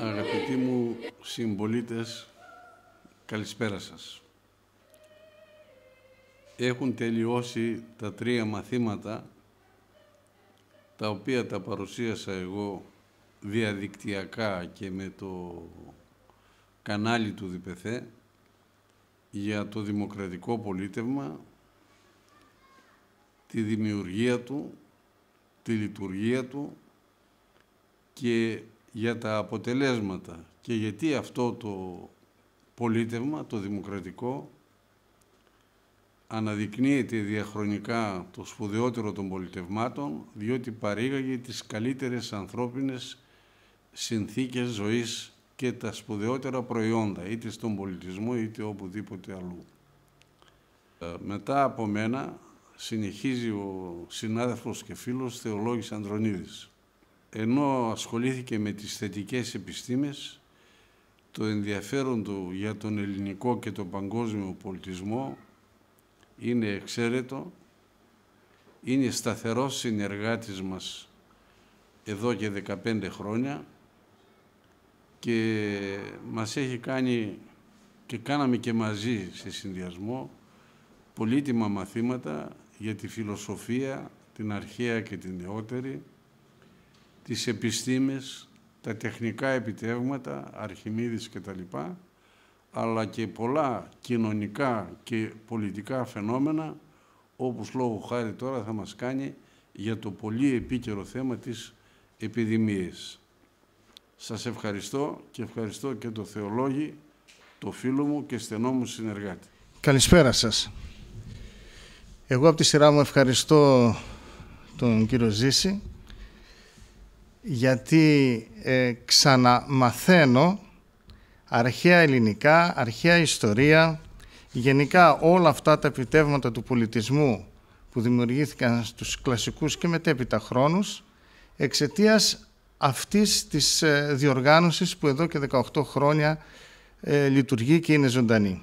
Αγαπητοί μου συμπολίτες, καλησπέρα σας. Έχουν τελειώσει τα τρία μαθήματα τα οποία τα παρουσίασα εγώ διαδικτυακά και με το κανάλι του Διπεθέ για το δημοκρατικό πολίτευμα, τη δημιουργία του, τη λειτουργία του και για τα αποτελέσματα και γιατί αυτό το πολίτευμα, το δημοκρατικό, αναδεικνύεται διαχρονικά το σπουδαιότερο των πολιτευμάτων, διότι παρήγαγε τις καλύτερες ανθρώπινες συνθήκες ζωής και τα σπουδαιότερα προϊόντα, είτε στον πολιτισμό είτε οπουδήποτε αλλού. Ε, μετά από μένα συνεχίζει ο συνάδελφος και φίλος Θεολόγης Ανδρονίδης. Ενώ ασχολήθηκε με τις θετικές επιστήμες, το ενδιαφέρον του για τον ελληνικό και τον παγκόσμιο πολιτισμό είναι εξαίρετο, είναι σταθερός συνεργάτης μας εδώ και 15 χρόνια και μας έχει κάνει και κάναμε και μαζί σε συνδυασμό πολύτιμα μαθήματα για τη φιλοσοφία, την αρχαία και την νεότερη, τις επιστήμες, τα τεχνικά επιτεύγματα, Αρχιμίδης λοιπά, αλλά και πολλά κοινωνικά και πολιτικά φαινόμενα, όπως λόγω χάρη τώρα θα μας κάνει για το πολύ επίκαιρο θέμα της επιδημίας. Σας ευχαριστώ και ευχαριστώ και το θεολόγη, το φίλο μου και στενό μου συνεργάτη. Καλησπέρα σας. Εγώ από τη σειρά μου ευχαριστώ τον κύριο Ζήση γιατί ε, ξαναμαθαίνω αρχαία ελληνικά, αρχαία ιστορία, γενικά όλα αυτά τα επιτεύγματα του πολιτισμού που δημιουργήθηκαν στους κλασικούς και μετέπειτα χρόνους εξαιτίας αυτής της ε, διοργάνωσης που εδώ και 18 χρόνια ε, λειτουργεί και είναι ζωντανή.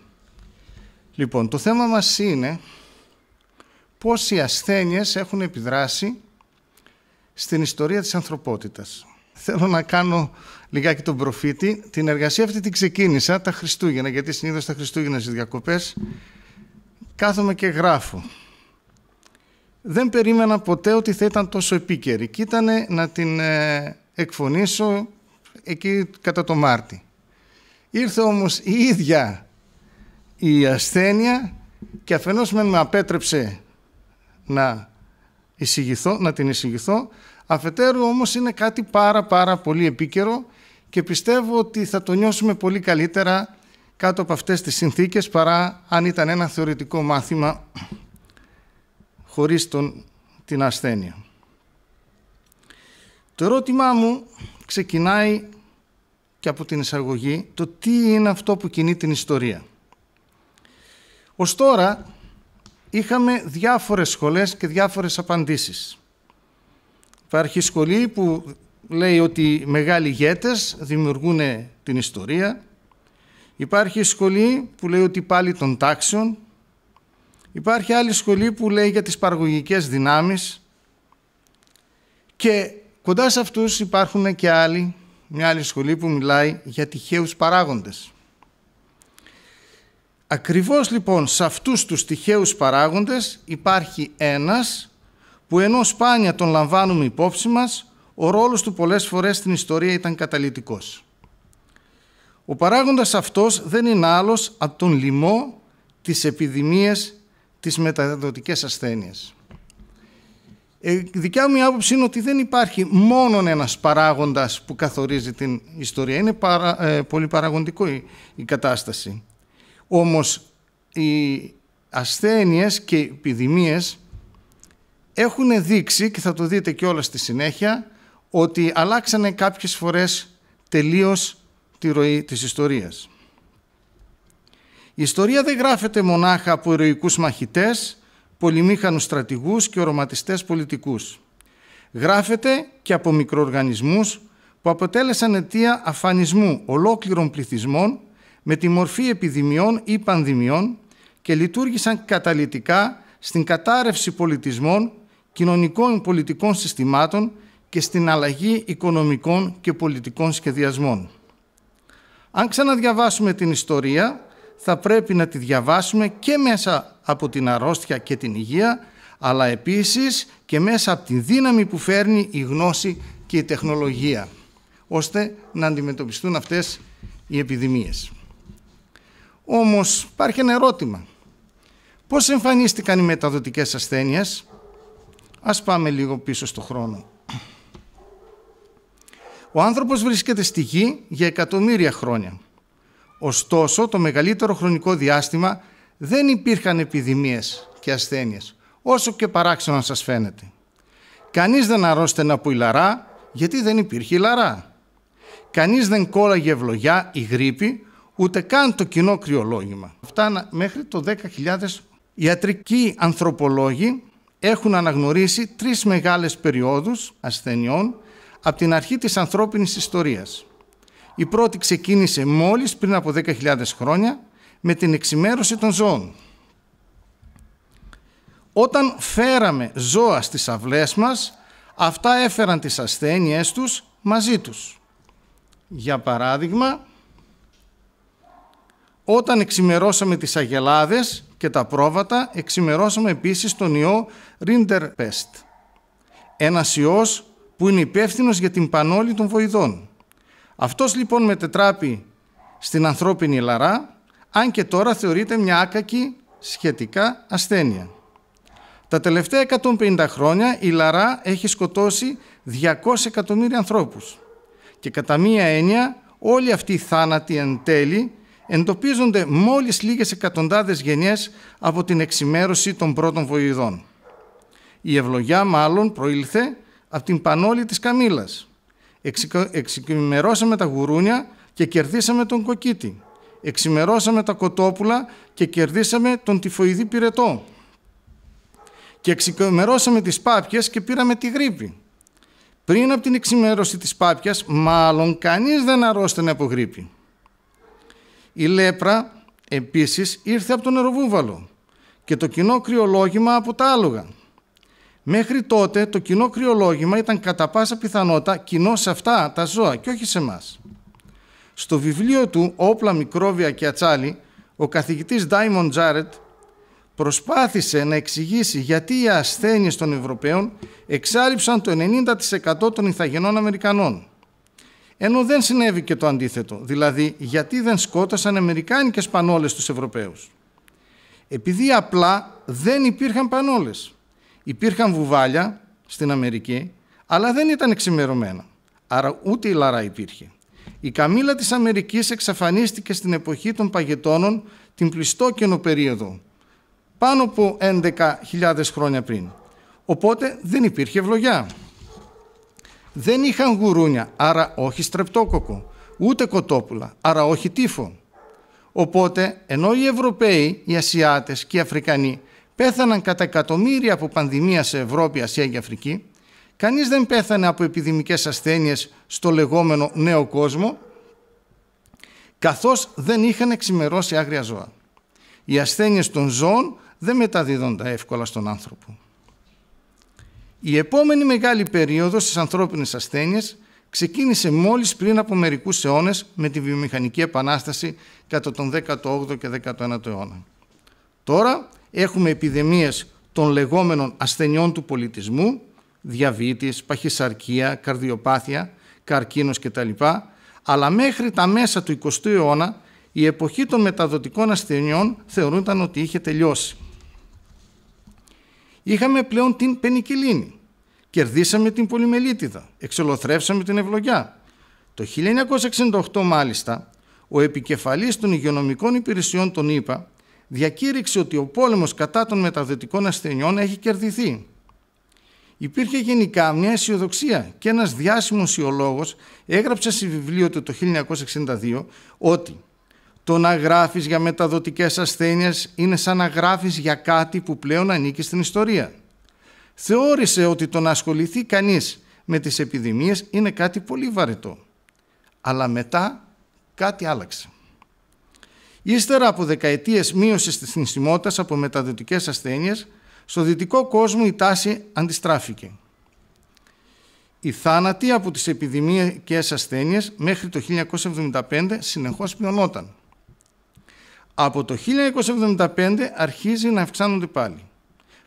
Λοιπόν, το θέμα μας είναι πώς οι ασθένειες έχουν επιδράσει στην ιστορία της ανθρωπότητας. Θέλω να κάνω λιγάκι τον προφήτη. Την εργασία αυτή την ξεκίνησα τα Χριστούγεννα, γιατί συνήθως τα Χριστούγεννα στις διακοπές κάθομαι και γράφω. Δεν περίμενα ποτέ ότι θα ήταν τόσο επίκαιρη και ήταν να την ε, εκφωνήσω εκεί κατά το Μάρτι. Ήρθε όμως η ίδια η ασθένεια και αφενός με απέτρεψε να, εισηγηθώ, να την εισηγηθώ, αφετέρου όμως είναι κάτι πάρα πάρα πολύ επίκαιρο και πιστεύω ότι θα το νιώσουμε πολύ καλύτερα κάτω από αυτές τις συνθήκες παρά αν ήταν ένα θεωρητικό μάθημα χωρίς τον, την ασθένεια. Το ερώτημά μου ξεκινάει και από την εισαγωγή το τι είναι αυτό που κινεί την ιστορία. Ως τώρα είχαμε διάφορες σχολές και διάφορες απαντήσεις. Υπάρχει σχολή που λέει ότι οι μεγάλοι ηγέτες δημιουργούν την ιστορία. Υπάρχει σχολή που λέει ότι πάλι των τάξεων. Υπάρχει άλλη σχολή που λέει για τις παραγωγικές δυνάμεις. Και Κοντά σε αυτούς υπάρχουν και άλλοι, μια άλλη σχολή που μιλάει για τυχαίους παράγοντες. Ακριβώς λοιπόν σε αυτούς τους τυχαίους παράγοντες υπάρχει ένας που ενώ σπάνια τον λαμβάνουμε υπόψη μας, ο ρόλος του πολλές φορές στην ιστορία ήταν καταλυτικός. Ο παράγοντας αυτός δεν είναι άλλος από τον λοιμό, τις επιδημίες, της μεταδοτικές ασθένειες. Ε, δικιά μου η άποψη είναι ότι δεν υπάρχει μόνο ένας παράγοντας που καθορίζει την ιστορία. Είναι πολύ ε, η, κατάσταση. Όμως οι ασθένειες και οι επιδημίες έχουν δείξει, και θα το δείτε και όλα στη συνέχεια, ότι αλλάξανε κάποιες φορές τελείως τη ροή της ιστορίας. Η ιστορία δεν γράφεται μονάχα από ηρωικούς μαχητές, πολυμήχανους στρατηγούς και οροματιστές πολιτικούς. Γράφεται και από μικροοργανισμούς που αποτέλεσαν αιτία αφανισμού ολόκληρων πληθυσμών με τη μορφή επιδημιών ή πανδημιών και λειτουργήσαν καταλητικά στην κατάρρευση πολιτισμών, κοινωνικών πολιτικών συστημάτων και στην αλλαγή οικονομικών και πολιτικών σχεδιασμών. Αν ξαναδιαβάσουμε την ιστορία, θα πρέπει να τη διαβάσουμε και μέσα από την αρρώστια και την υγεία, αλλά επίσης και μέσα από τη δύναμη που φέρνει η γνώση και η τεχνολογία, ώστε να αντιμετωπιστούν αυτές οι επιδημίες. Όμως υπάρχει ένα ερώτημα. Πώς εμφανίστηκαν οι μεταδοτικές ασθένειες? Ας πάμε λίγο πίσω στο χρόνο. Ο άνθρωπος βρίσκεται στη γη για εκατομμύρια χρόνια. Ωστόσο, το μεγαλύτερο χρονικό διάστημα δεν υπήρχαν επιδημίες και ασθένειες, όσο και παράξενο να σας φαίνεται. Κανείς δεν αρρώστενε από λαρά, γιατί δεν υπήρχε λαρά. Κανείς δεν κόλαγε ευλογιά ή γρήπη, ούτε καν το κοινό κρυολόγημα. Αυτά μέχρι το 10.000 ιατρικοί ανθρωπολόγοι έχουν αναγνωρίσει τρεις μεγάλες περιόδους ασθενειών από την αρχή της ανθρώπινης ιστορίας. Η πρώτη ξεκίνησε μόλις πριν από 10.000 χρόνια με την εξημέρωση των ζώων. Όταν φέραμε ζώα στις αυλές μας, αυτά έφεραν τις ασθένειές τους μαζί τους. Για παράδειγμα, όταν εξημερώσαμε τις αγελάδες και τα πρόβατα, εξημερώσαμε επίσης τον ιό Rinderpest, ένας ιός που είναι υπεύθυνος για την πανόλη των βοηδών. Αυτός λοιπόν μετετράπει στην ανθρώπινη λαρά, αν και τώρα θεωρείται μια άκακη σχετικά ασθένεια. Τα τελευταία 150 χρόνια η λαρά έχει σκοτώσει 200 εκατομμύρια ανθρώπους και κατά μία έννοια όλοι αυτοί οι θάνατοι εν τέλει εντοπίζονται μόλις λίγες εκατοντάδες γενιές από την εξημέρωση των πρώτων βοηδών. Η ευλογιά μάλλον προήλθε από την πανόλη της Καμήλας, Εξημερώσαμε τα γουρούνια και κερδίσαμε τον κοκκίτη. Εξημερώσαμε τα κοτόπουλα και κερδίσαμε τον τυφοειδή πυρετό. Και εξημερώσαμε τις πάπιες και πήραμε τη γρήπη. Πριν από την εξημέρωση της πάπιας, μάλλον κανείς δεν αρρώστηνε από γρήπη. Η λέπρα επίσης ήρθε από τον νεροβούβαλο και το κοινό κρυολόγημα από τα άλογα. Μέχρι τότε το κοινό κρυολόγημα ήταν κατά πάσα πιθανότητα κοινό σε αυτά τα ζώα και όχι σε εμά. Στο βιβλίο του «Όπλα, μικρόβια και ατσάλι» ο καθηγητής Diamond Τζάρετ προσπάθησε να εξηγήσει γιατί οι ασθένειες των Ευρωπαίων εξάριψαν το 90% των Ιθαγενών Αμερικανών. Ενώ δεν συνέβη και το αντίθετο, δηλαδή γιατί δεν σκότωσαν Αμερικάνικες πανόλες τους Ευρωπαίους. Επειδή απλά δεν υπήρχαν πανόλες. Υπήρχαν βουβάλια στην Αμερική, αλλά δεν ήταν εξημερωμένα. Άρα ούτε η Λαρά υπήρχε. Η καμήλα της Αμερικής εξαφανίστηκε στην εποχή των παγετώνων την πλειστόκενο περίοδο, πάνω από 11.000 χρόνια πριν. Οπότε δεν υπήρχε ευλογιά. Δεν είχαν γουρούνια, άρα όχι στρεπτόκοκο, ούτε κοτόπουλα, άρα όχι τύφο. Οπότε, ενώ οι Ευρωπαίοι, οι Ασιάτες και οι Αφρικανοί πέθαναν κατά εκατομμύρια από πανδημία σε Ευρώπη, Ασία και Αφρική. Κανείς δεν πέθανε από επιδημικές ασθένειες στο λεγόμενο νέο κόσμο, καθώς δεν είχαν εξημερώσει άγρια ζώα. Οι ασθένειες των ζώων δεν μεταδίδονται εύκολα στον άνθρωπο. Η επόμενη μεγάλη περίοδος στις ανθρώπινες ασθένειες ξεκίνησε μόλις πριν από μερικούς αιώνες με τη βιομηχανική επανάσταση κατά τον 18ο και 19ο αιώνα. Τώρα έχουμε επιδημίες των λεγόμενων ασθενειών του πολιτισμού, διαβήτης, παχυσαρκία, καρδιοπάθεια, καρκίνος κτλ. Αλλά μέχρι τα μέσα του 20ου αιώνα η εποχή των μεταδοτικών ασθενειών θεωρούνταν ότι είχε τελειώσει. Είχαμε πλέον την πενικυλίνη, κερδίσαμε την πολυμελίτιδα, εξολοθρεύσαμε την ευλογιά. Το 1968 μάλιστα, ο επικεφαλής των υγειονομικών υπηρεσιών των ΗΠΑ διακήρυξε ότι ο πόλεμος κατά των μεταδοτικών ασθενειών έχει κερδιθεί. Υπήρχε γενικά μια αισιοδοξία και ένας διάσημος ιολόγος έγραψε σε βιβλίο του το 1962 ότι το να γράφεις για μεταδοτικές ασθένειες είναι σαν να γράφεις για κάτι που πλέον ανήκει στην ιστορία. Θεώρησε ότι το να ασχοληθεί κανείς με τις επιδημίες είναι κάτι πολύ βαρετό. Αλλά μετά κάτι άλλαξε. Ύστερα από δεκαετίες μείωσης της θνησιμότητας από μεταδοτικές ασθένειες, στο δυτικό κόσμο η τάση αντιστράφηκε. Οι θάνατοι από τις επιδημιακές ασθένειες μέχρι το 1975 συνεχώς μειωνόταν. Από το 1975 αρχίζει να αυξάνονται πάλι.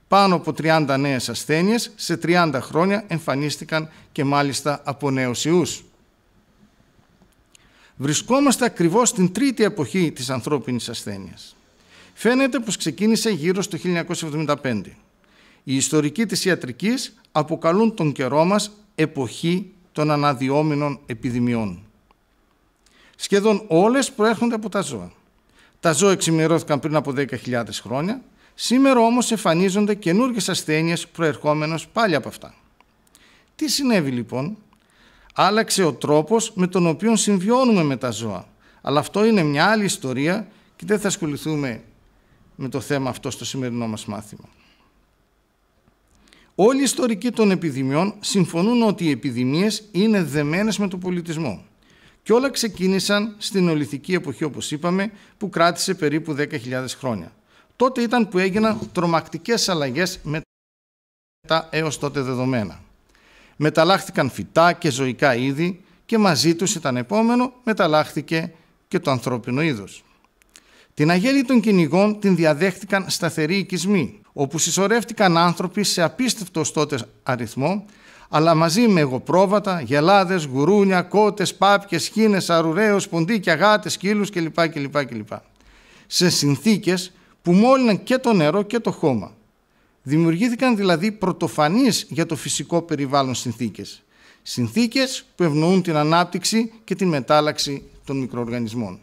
Πάνω από 30 νέες ασθένειες σε 30 χρόνια εμφανίστηκαν και μάλιστα από νέους ιούς βρισκόμαστε ακριβώς στην τρίτη εποχή της ανθρώπινης ασθένειας. Φαίνεται πως ξεκίνησε γύρω στο 1975. Οι ιστορικοί της ιατρικής αποκαλούν τον καιρό μας εποχή των αναδυόμενων επιδημιών. Σχεδόν όλες προέρχονται από τα ζώα. Τα ζώα εξημερώθηκαν πριν από 10.000 χρόνια, σήμερα όμως εμφανίζονται καινούργιες ασθένειες προερχόμενες πάλι από αυτά. Τι συνέβη λοιπόν Άλλαξε ο τρόπος με τον οποίο συμβιώνουμε με τα ζώα. Αλλά αυτό είναι μια άλλη ιστορία και δεν θα ασχοληθούμε με το θέμα αυτό στο σημερινό μας μάθημα. Όλοι οι ιστορικοί των επιδημιών συμφωνούν ότι οι επιδημίες είναι δεμένες με τον πολιτισμό. Και όλα ξεκίνησαν στην Ολυθική εποχή, όπως είπαμε, που κράτησε περίπου 10.000 χρόνια. Τότε ήταν που έγιναν τρομακτικές αλλαγές με τα έως τότε δεδομένα μεταλλάχθηκαν φυτά και ζωικά είδη και μαζί τους ήταν επόμενο μεταλλάχθηκε και το ανθρώπινο είδος. Την αγέλη των κυνηγών την διαδέχτηκαν σταθεροί οικισμοί, όπου συσσωρεύτηκαν άνθρωποι σε απίστευτο τότε αριθμό, αλλά μαζί με εγωπρόβατα, γελάδες, γουρούνια, κότες, πάπιες, χήνες, αρουραίους, ποντίκια, γάτες, σκύλους κλπ. κλπ. Σε συνθήκες που μόλυναν και το νερό και το χώμα. Δημιουργήθηκαν δηλαδή πρωτοφανείς για το φυσικό περιβάλλον συνθήκες. Συνθήκες που ευνοούν την ανάπτυξη και την μετάλλαξη των μικροοργανισμών.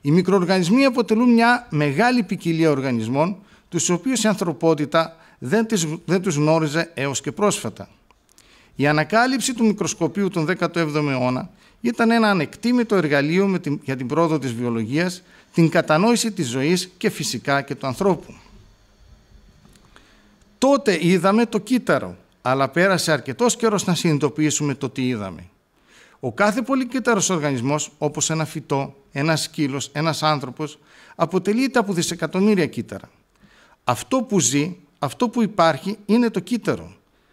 Οι μικροοργανισμοί αποτελούν μια μεγάλη ποικιλία οργανισμών, τους οποίους η ανθρωπότητα δεν, τις, τους γνώριζε έως και πρόσφατα. Η ανακάλυψη του μικροσκοπίου τον 17ο αιώνα ήταν ένα ανεκτήμητο εργαλείο με για την πρόοδο της βιολογίας, την κατανόηση της ζωής και φυσικά και του ανθρώπου. Τότε είδαμε το κύτταρο, αλλά πέρασε αρκετός καιρός να συνειδητοποιήσουμε το τι είδαμε. Ο κάθε πολυκύτταρο οργανισμός, όπως ένα φυτό, ένας σκύλος, ένας άνθρωπος, αποτελείται από δισεκατομμύρια κύτταρα. Αυτό που ζει, αυτό που υπάρχει, είναι το κύτταρο.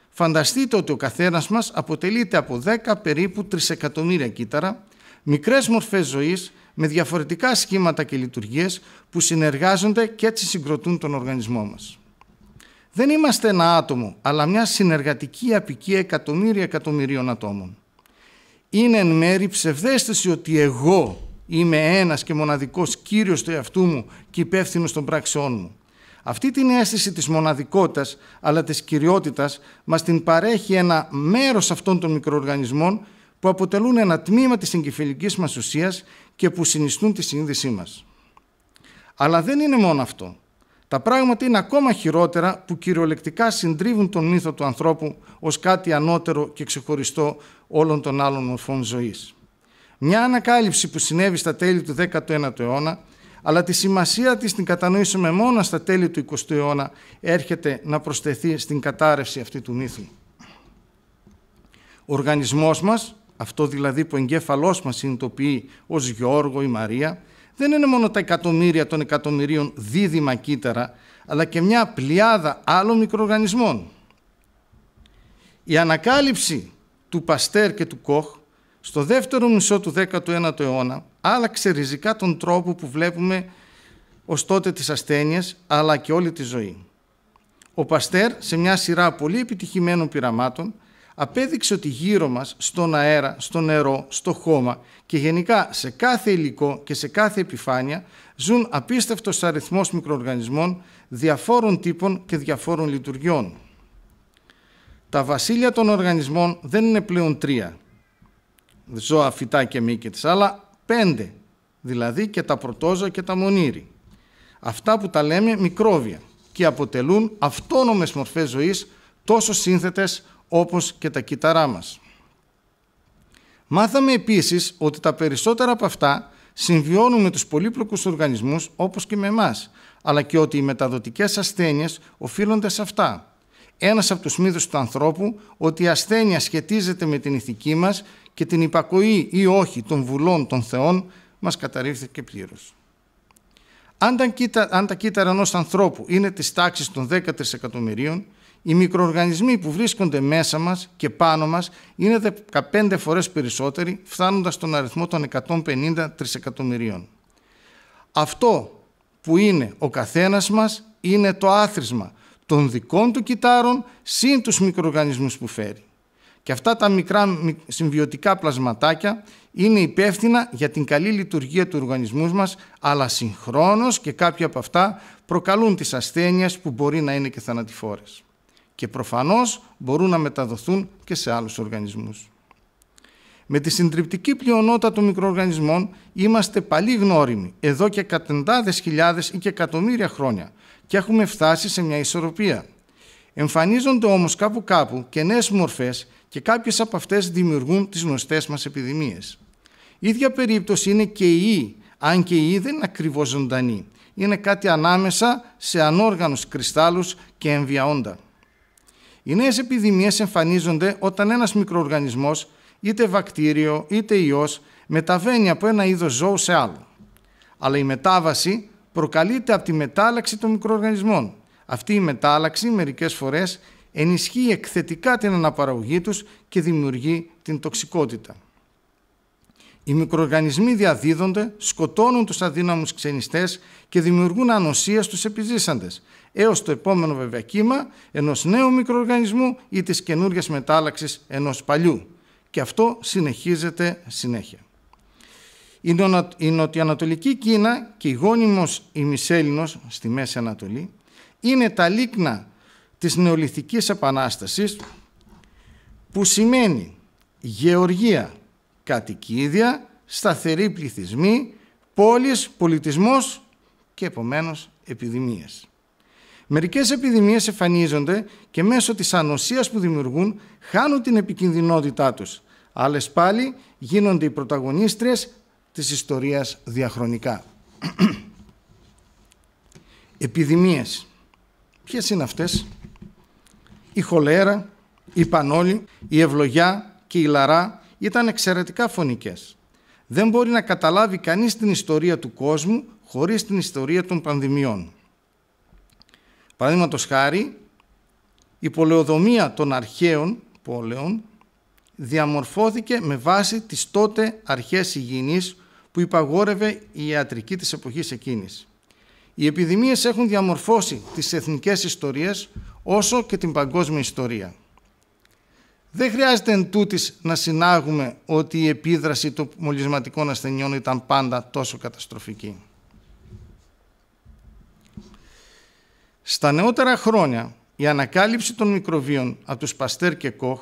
Φανταστείτε ότι ο καθένας μας αποτελείται από 10 περίπου τρισεκατομμύρια κύτταρα, μικρές μορφές ζωής με διαφορετικά σχήματα και λειτουργίες που συνεργάζονται και έτσι συγκροτούν τον οργανισμό μας. Δεν είμαστε ένα άτομο, αλλά μια συνεργατική απικία εκατομμύρια εκατομμυρίων ατόμων. Είναι εν μέρη ψευδέστηση ότι εγώ είμαι ένας και μοναδικός κύριος του εαυτού μου και υπεύθυνος των πράξεών μου. Αυτή την αίσθηση της μοναδικότητας αλλά της κυριότητας μας την παρέχει ένα μέρος αυτών των μικροοργανισμών που αποτελούν ένα τμήμα της εγκεφαλικής μας ουσίας και που συνιστούν τη σύνδεσή μας. Αλλά δεν είναι μόνο αυτό. Τα πράγματα είναι ακόμα χειρότερα που κυριολεκτικά συντρίβουν τον μύθο του ανθρώπου ως κάτι ανώτερο και ξεχωριστό όλων των άλλων μορφών ζωής. Μια ανακάλυψη που συνέβη στα τέλη του 19ου αιώνα, αλλά τη σημασία της την κατανοήσουμε μόνο στα τέλη του 20ου αιώνα, έρχεται να προσθεθεί στην κατάρρευση αυτή του μύθου. Ο οργανισμός μας, αυτό δηλαδή που ο εγκέφαλός μας συνειδητοποιεί ως Γιώργο ή Μαρία, δεν είναι μόνο τα εκατομμύρια των εκατομμυρίων δίδυμα κύτταρα, αλλά και μια πλειάδα άλλων μικροοργανισμών. Η ανακάλυψη του Παστέρ και του Κοχ στο δεύτερο μισό του 19ου αιώνα άλλαξε ριζικά τον τρόπο που βλέπουμε ως τότε τις ασθένειες αλλά και όλη τη ζωή. Ο Παστέρ σε μια σειρά πολύ επιτυχημένων πειραμάτων απέδειξε ότι γύρω μας, στον αέρα, στο νερό, στο χώμα και γενικά σε κάθε υλικό και σε κάθε επιφάνεια ζουν απίστευτος αριθμός μικροοργανισμών διαφόρων τύπων και διαφόρων λειτουργιών. Τα βασίλεια των οργανισμών δεν είναι πλέον τρία, ζώα, φυτά και μύκητες, αλλά πέντε, δηλαδή και τα πρωτόζωα και τα μονήρη. Αυτά που τα λέμε μικρόβια και αποτελούν αυτόνομες μορφές ζωής τόσο σύνθετες όπως και τα κύτταρά μας. Μάθαμε επίσης ότι τα περισσότερα από αυτά συμβιώνουν με τους πολύπλοκους οργανισμούς όπως και με εμάς, αλλά και ότι οι μεταδοτικές ασθένειες οφείλονται σε αυτά. Ένας από τους μύθους του ανθρώπου ότι η ασθένεια σχετίζεται με την ηθική μας και την υπακοή ή όχι των βουλών των θεών μας καταρρίφθηκε πλήρως. Αν τα κύτταρα ενός ανθρώπου είναι της τάξης των 10 εκατομμυρίων, οι μικροοργανισμοί που βρίσκονται μέσα μας και πάνω μας είναι 15 φορές περισσότεροι, φτάνοντας στον αριθμό των 150 τρισεκατομμυρίων. Αυτό που είναι ο καθένας μας είναι το άθροισμα των δικών του κυτάρων συν τους μικροοργανισμούς που φέρει. Και αυτά τα μικρά συμβιωτικά πλασματάκια είναι υπεύθυνα για την καλή λειτουργία του οργανισμού μας, αλλά συγχρόνως και κάποια από αυτά προκαλούν τις ασθένειες που μπορεί να είναι και θανατηφόρες και προφανώς μπορούν να μεταδοθούν και σε άλλους οργανισμούς. Με τη συντριπτική πλειονότητα των μικροοργανισμών είμαστε παλί γνώριμοι εδώ και εκατοντάδες χιλιάδες ή και εκατομμύρια χρόνια και έχουμε φτάσει σε μια ισορροπία. Εμφανίζονται όμως κάπου κάπου και νέες μορφές και κάποιες από αυτές δημιουργούν τις γνωστές μας επιδημίες. Η ίδια περίπτωση είναι και η αν και η Ι δεν είναι ακριβώς ζωντανή. Είναι κάτι ανάμεσα σε ανόργανους κρυστάλλους και εμβιαόντα. Οι νέες επιδημίες εμφανίζονται όταν ένας μικροοργανισμός, είτε βακτήριο είτε ιός, μεταβαίνει από ένα είδος ζώου σε άλλο. Αλλά η μετάβαση προκαλείται από τη μετάλλαξη των μικροοργανισμών. Αυτή η μετάλλαξη μερικές φορές ενισχύει εκθετικά την αναπαραγωγή τους και δημιουργεί την τοξικότητα. Οι μικροοργανισμοί διαδίδονται, σκοτώνουν τους αδύναμους ξενιστές και δημιουργούν ανοσία στους επιζήσαντες, έως το επόμενο βέβαια κύμα ενός νέου μικροοργανισμού ή της καινούργιας μετάλλαξης ενός παλιού. Και αυτό συνεχίζεται συνέχεια. Η νοτιοανατολική Κίνα και η γόνιμος ημισέλινος στη Μέση Ανατολή είναι τα λίκνα της νεολιθικής επανάστασης που σημαίνει γεωργία, κατοικίδια, σταθεροί πληθυσμοί, πόλεις, πολιτισμός και επομένως επιδημίες. Μερικές επιδημίες εμφανίζονται και μέσω της ανοσίας που δημιουργούν χάνουν την επικινδυνότητά τους. Άλλες πάλι γίνονται οι πρωταγωνίστρες της ιστορίας διαχρονικά. Επιδημίες. Ποιες είναι αυτές? Η χολέρα, η πανόλη, η ευλογιά και η λαρά ήταν εξαιρετικά φωνικές. Δεν μπορεί να καταλάβει κανείς την ιστορία του κόσμου χωρίς την ιστορία των πανδημιών. Παραδείγματος χάρη, η πολεοδομία των αρχαίων πόλεων διαμορφώθηκε με βάση τις τότε αρχές υγιεινής που υπαγόρευε η ιατρική της εποχής εκείνης. Οι επιδημίες έχουν διαμορφώσει τις εθνικές ιστορίες όσο και την παγκόσμια ιστορία. Δεν χρειάζεται εν τούτης να συνάγουμε ότι η επίδραση των μολυσματικών ασθενειών ήταν πάντα τόσο καταστροφική. Στα νεότερα χρόνια η ανακάλυψη των μικροβίων από τους Παστέρ και Κόχ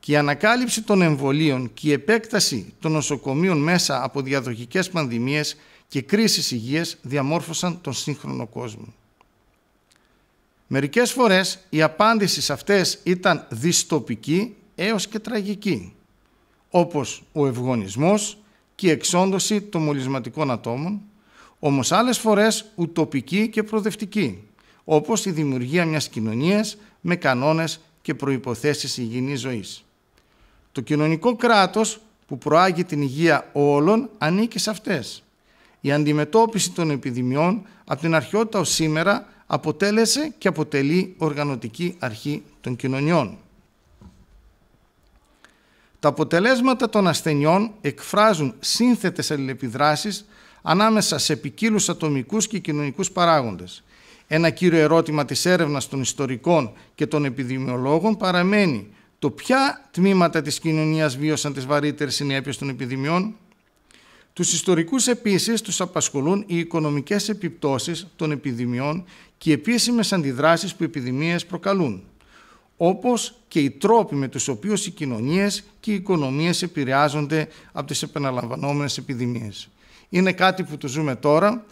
και η ανακάλυψη των εμβολίων και η επέκταση των νοσοκομείων μέσα από διαδοχικές πανδημίες και κρίσεις υγείας διαμόρφωσαν τον σύγχρονο κόσμο. Μερικές φορές η απάντηση σε αυτές ήταν δυστοπική έως και τραγική, όπως ο ευγονισμός και η εξόντωση των μολυσματικών ατόμων, όμως άλλες φορές ουτοπική και προοδευτική, όπως η δημιουργία μιας κοινωνίας με κανόνες και προϋποθέσεις υγιεινής ζωής. Το κοινωνικό κράτος που προάγει την υγεία όλων ανήκει σε αυτές. Η αντιμετώπιση των επιδημιών από την αρχαιότητα ως σήμερα αποτέλεσε και αποτελεί οργανωτική αρχή των κοινωνιών. Τα αποτελέσματα των ασθενειών εκφράζουν σύνθετες αλληλεπιδράσεις ανάμεσα σε ποικίλους ατομικούς και κοινωνικούς παράγοντες. Ένα κύριο ερώτημα της έρευνας των ιστορικών και των επιδημιολόγων παραμένει το ποια τμήματα της κοινωνίας βίωσαν τις βαρύτερες συνέπειες των επιδημιών. Τους ιστορικούς επίσης τους απασχολούν οι οικονομικές επιπτώσεις των επιδημιών και οι επίσημες αντιδράσεις που οι επιδημίες προκαλούν, όπως και οι τρόποι με τους οποίους οι κοινωνίες και οι οικονομίες επηρεάζονται από τις επαναλαμβανόμενες επιδημίες. Είναι κάτι που το ζούμε τώρα.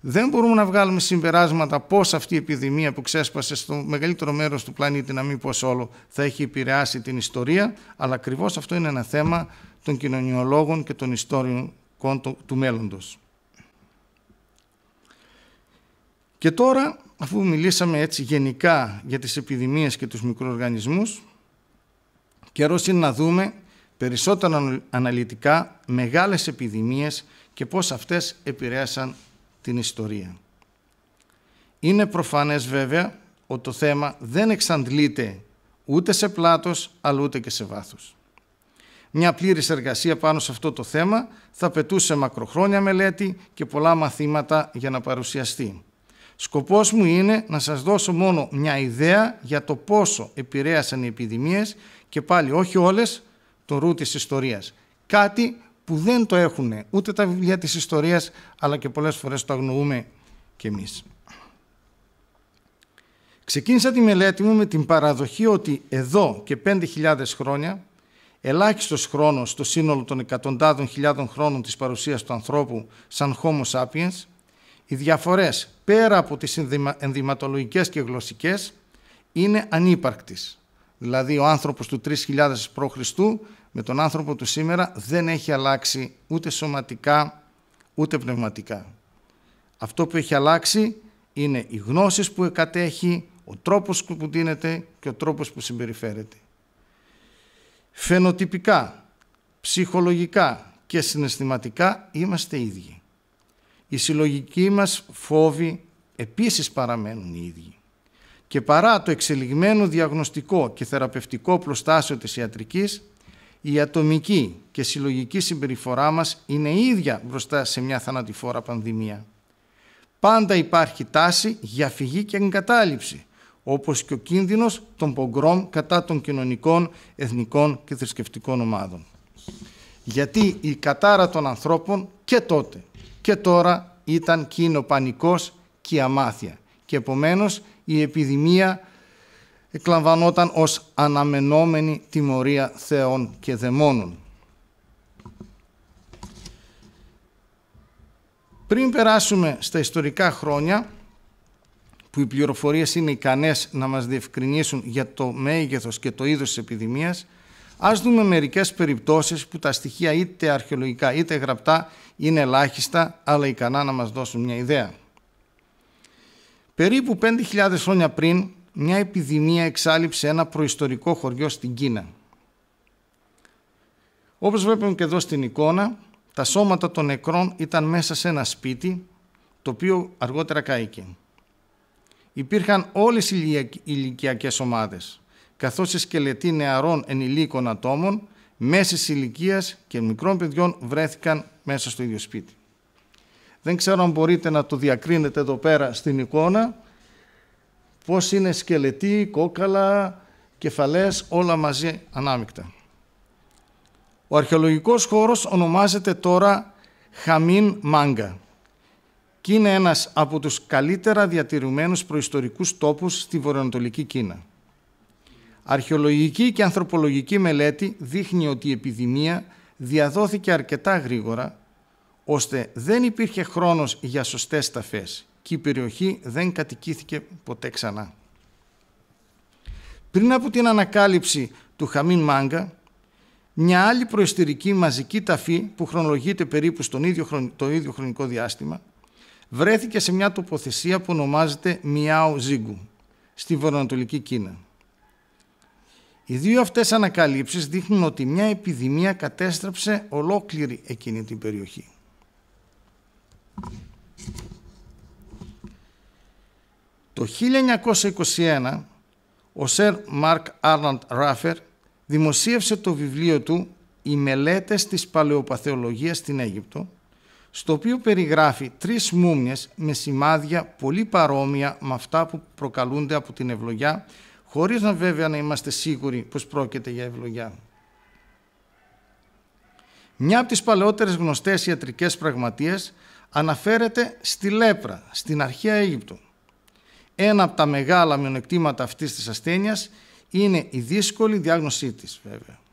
Δεν μπορούμε να βγάλουμε συμπεράσματα πώς αυτή η επιδημία που ξέσπασε στο μεγαλύτερο μέρος του πλανήτη, να μην πω όλο, θα έχει επηρεάσει την ιστορία, αλλά ακριβώς αυτό είναι ένα θέμα των κοινωνιολόγων και των ιστορικών του μέλλοντος. Και τώρα, αφού μιλήσαμε έτσι γενικά για τις επιδημίες και τους μικροοργανισμούς, καιρός είναι να δούμε περισσότερο αναλυτικά μεγάλες επιδημίες και πώς αυτές επηρέασαν την ιστορία. Είναι προφανές βέβαια ότι το θέμα δεν εξαντλείται ούτε σε πλάτος αλλά ούτε και σε βάθος. Μια πλήρης εργασία πάνω σε αυτό το θέμα θα πετούσε μακροχρόνια μελέτη και πολλά μαθήματα για να παρουσιαστεί. Σκοπός μου είναι να σας δώσω μόνο μια ιδέα για το πόσο επηρέασαν οι επιδημίες και πάλι όχι όλες το ρου της ιστορίας. Κάτι που δεν το έχουν ούτε τα βιβλία της ιστορίας αλλά και πολλές φορές το αγνοούμε και εμείς. Ξεκίνησα τη μελέτη μου με την παραδοχή ότι εδώ και 5.000 χρόνια, ελάχιστος χρόνος στο σύνολο των εκατοντάδων χιλιάδων χρόνων της παρουσίας του ανθρώπου σαν Homo sapiens, οι διαφορές πέρα από τις ενδυματολογικές και γλωσσικές είναι ανύπαρκτης. Δηλαδή ο άνθρωπος του 3000 π.Χ. με τον άνθρωπο του σήμερα δεν έχει αλλάξει ούτε σωματικά ούτε πνευματικά. Αυτό που έχει αλλάξει είναι οι γνώσεις που κατέχει, ο τρόπος που δίνεται και ο τρόπος που συμπεριφέρεται. Φαινοτυπικά, ψυχολογικά και συναισθηματικά είμαστε ίδιοι. Οι συλλογικοί μας φόβοι επίσης παραμένουν οι ίδιοι. Και παρά το εξελιγμένο διαγνωστικό και θεραπευτικό προστάσιο της ιατρικής, η ατομική και συλλογική συμπεριφορά μας είναι ίδια μπροστά σε μια θανατηφόρα πανδημία. Πάντα υπάρχει τάση για φυγή και εγκατάλειψη, όπως και ο κίνδυνος των πογκρόμ κατά των κοινωνικών, εθνικών και θρησκευτικών ομάδων. Γιατί η κατάρα των ανθρώπων και τότε και τώρα ήταν κίνο πανικός και η αμάθεια. Και επομένως η επιδημία εκλαμβανόταν ως αναμενόμενη τιμωρία θεών και δαιμόνων. Πριν περάσουμε στα ιστορικά χρόνια, που οι πληροφορίες είναι ικανές να μας διευκρινίσουν για το μέγεθος και το είδος της επιδημίας, Ας δούμε μερικές περιπτώσεις που τα στοιχεία είτε αρχαιολογικά είτε γραπτά είναι ελάχιστα, αλλά ικανά να μας δώσουν μια ιδέα. Περίπου 5.000 χρόνια πριν, μια επιδημία εξάλειψε ένα προϊστορικό χωριό στην Κίνα. Όπως βλέπουμε και εδώ στην εικόνα, τα σώματα των νεκρών ήταν μέσα σε ένα σπίτι, το οποίο αργότερα κάηκε. Υπήρχαν όλες οι ηλικιακές ομάδες, καθώς οι σκελετοί νεαρών ενηλίκων ατόμων μέσης ηλικίας και μικρών παιδιών βρέθηκαν μέσα στο ίδιο σπίτι. Δεν ξέρω αν μπορείτε να το διακρίνετε εδώ πέρα στην εικόνα πώς είναι σκελετοί, κόκαλα, κεφαλές, όλα μαζί ανάμεικτα. Ο αρχαιολογικός χώρος ονομάζεται τώρα Χαμίν Μάγκα και είναι ένας από τους καλύτερα διατηρημένους προϊστορικούς τόπους στη βορειοανατολική Κίνα. Αρχαιολογική και ανθρωπολογική μελέτη δείχνει ότι η επιδημία διαδόθηκε αρκετά γρήγορα, ώστε δεν υπήρχε χρόνος για σωστές ταφές και η περιοχή δεν κατοικήθηκε ποτέ ξανά. Πριν από την ανακάλυψη του Χαμίν Μάγκα, μια άλλη προϊστηρική μαζική ταφή που χρονολογείται περίπου στον ίδιο, το ίδιο χρονικό διάστημα, βρέθηκε σε μια τοποθεσία που ονομάζεται Μιάου Ζίγκου, στη βορειοανατολική Κίνα. Οι δύο αυτές ανακαλύψεις δείχνουν ότι μια επιδημία κατέστρεψε ολόκληρη εκείνη την περιοχή. Το 1921 ο Σερ Μάρκ Άρναντ Ράφερ δημοσίευσε το βιβλίο του «Οι μελέτες της παλαιοπαθεολογίας στην Αίγυπτο» στο οποίο περιγράφει τρεις μούμιες με σημάδια πολύ παρόμοια με αυτά που προκαλούνται από την ευλογιά χωρίς να βέβαια να είμαστε σίγουροι πως πρόκειται για ευλογιά. Μια από τις παλαιότερες γνωστές ιατρικές πραγματείες αναφέρεται στη λέπρα, στην αρχαία Αίγυπτο. Ένα από τα μεγάλα μειονεκτήματα αυτής της ασθένειας είναι η δύσκολη διάγνωσή της βέβαια.